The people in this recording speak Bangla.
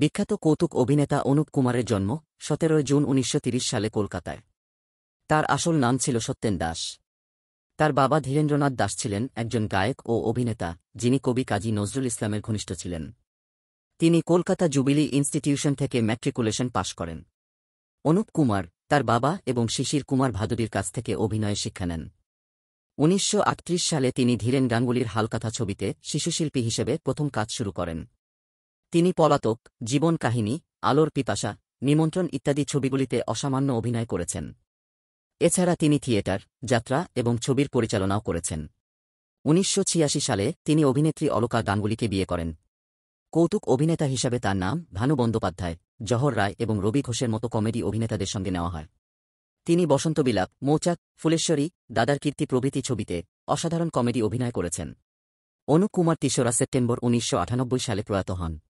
বিখ্যাত কৌতুক অভিনেতা অনুপ কুমারের জন্ম সতেরোই জুন উনিশশো সালে কলকাতায় তার আসল নাম ছিল সত্যেন দাস তার বাবা ধীরেন্দ্রনাথ দাস ছিলেন একজন গায়ক ও অভিনেতা যিনি কবি কাজী নজরুল ইসলামের ঘনিষ্ঠ ছিলেন তিনি কলকাতা জুবিলি ইনস্টিটিউশন থেকে ম্যাট্রিকুলেশন পাশ করেন অনুপ কুমার তার বাবা এবং শিশির কুমার ভাদুরীর কাছ থেকে অভিনয়ে শিক্ষা নেন উনিশশো সালে তিনি ধীরেন গাঙ্গুলির হালকাথা ছবিতে শিশুশিল্পী হিসেবে প্রথম কাজ শুরু করেন তিনি পলাতক জীবন কাহিনী আলোর পিপাসা নিমন্ত্রণ ইত্যাদি ছবিগুলিতে অসামান্য অভিনয় করেছেন এছাড়া তিনি থিয়েটার যাত্রা এবং ছবির পরিচালনাও করেছেন উনিশশো সালে তিনি অভিনেত্রী অলকা গাঙ্গুলিকে বিয়ে করেন কৌতুক অভিনেতা হিসাবে তার নাম ভানু বন্দ্যোপাধ্যায় জহর রায় এবং রবি ঘোষের মতো কমেডি অভিনেতাদের সঙ্গে নেওয়া হয় তিনি বসন্ত বিলাপ মৌচাক ফুলেশ্বরী দাদার কীর্তি প্রভৃতি ছবিতে অসাধারণ কমেডি অভিনয় করেছেন অনুপ কুমার তিশোরা সেপ্টেম্বর উনিশশো সালে প্রয়াত হন